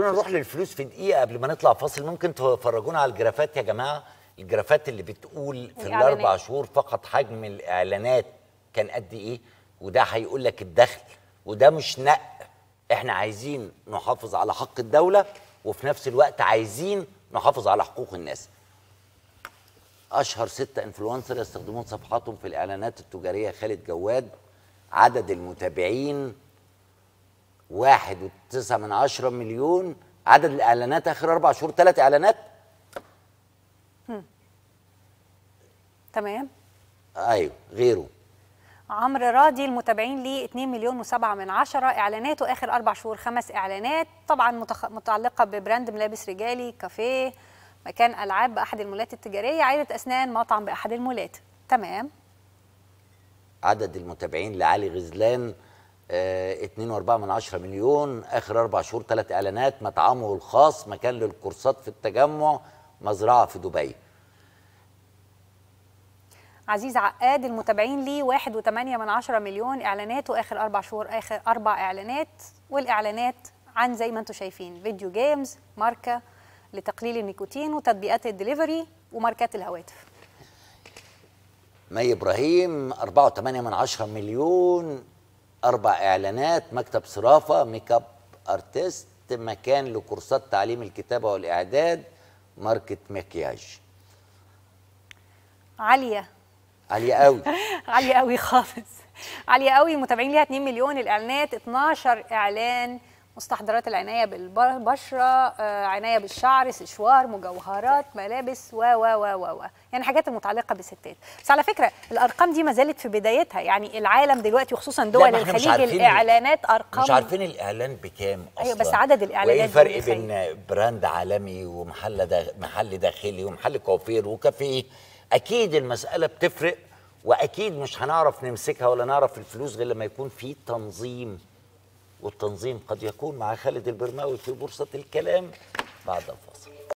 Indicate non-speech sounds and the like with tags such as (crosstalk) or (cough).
نروح للفلوس في دقيقه قبل ما نطلع فاصل ممكن تفرجونا على الجرافات يا جماعه الجرافات اللي بتقول في يعني الاربع شهور فقط حجم الاعلانات كان قد ايه وده هيقول لك الدخل وده مش نق احنا عايزين نحافظ على حق الدوله وفي نفس الوقت عايزين نحافظ على حقوق الناس اشهر ستة انفلونسر يستخدمون صفحاتهم في الاعلانات التجاريه خالد جواد عدد المتابعين واحد وتسعة من عشرة مليون عدد الإعلانات آخر أربع شهور ثلاث إعلانات تمام أيوه غيره عمرو راضي المتابعين ليه 2 مليون و7 من عشرة اعلاناته اخر اربع شهور خمس اعلانات طبعا متخ... متعلقه ببراند ملابس رجالي كافيه مكان العاب باحد المولات التجاريه عائلة اسنان مطعم باحد المولات تمام عدد المتابعين لعلي غزلان 2.4 آه، من مليون اخر اربع شهور ثلاث اعلانات مطعمه الخاص مكان للكورسات في التجمع مزرعه في دبي عزيز عقاد المتابعين ليه 1.8 من مليون اعلانات واخر اربع شهور اخر اربع اعلانات والاعلانات عن زي ما انتم شايفين فيديو جيمز ماركه لتقليل النيكوتين وتطبيقات الدليفري وماركات الهواتف مي ابراهيم 4.8 من مليون اربع اعلانات مكتب صرافه ميك اب ارتست مكان لكورسات تعليم الكتابه والاعداد ماركه مكياج عاليه عاليه قوي (laughs) عاليه قوي خالص عاليه قوي متابعين ليها 2 مليون الاعلانات 12 اعلان مستحضرات العناية بالبشرة آه، عناية بالشعر سشوار مجوهرات ملابس و و و و و يعني حاجات المتعلقة بالستات بس على فكرة الأرقام دي ما زالت في بدايتها يعني العالم دلوقتي وخصوصا دول الخليج الإعلانات أرقام مش عارفين الإعلان بكام أصلا أيوة بس عدد الإعلانات وإيه الفرق بين براند عالمي ومحل داخل محل داخلي ومحل كوافير وكافيه أكيد المسألة بتفرق واكيد مش هنعرف نمسكها ولا نعرف الفلوس غير لما يكون في تنظيم والتنظيم قد يكون مع خالد البرماوي في بورصة الكلام بعد الفاصل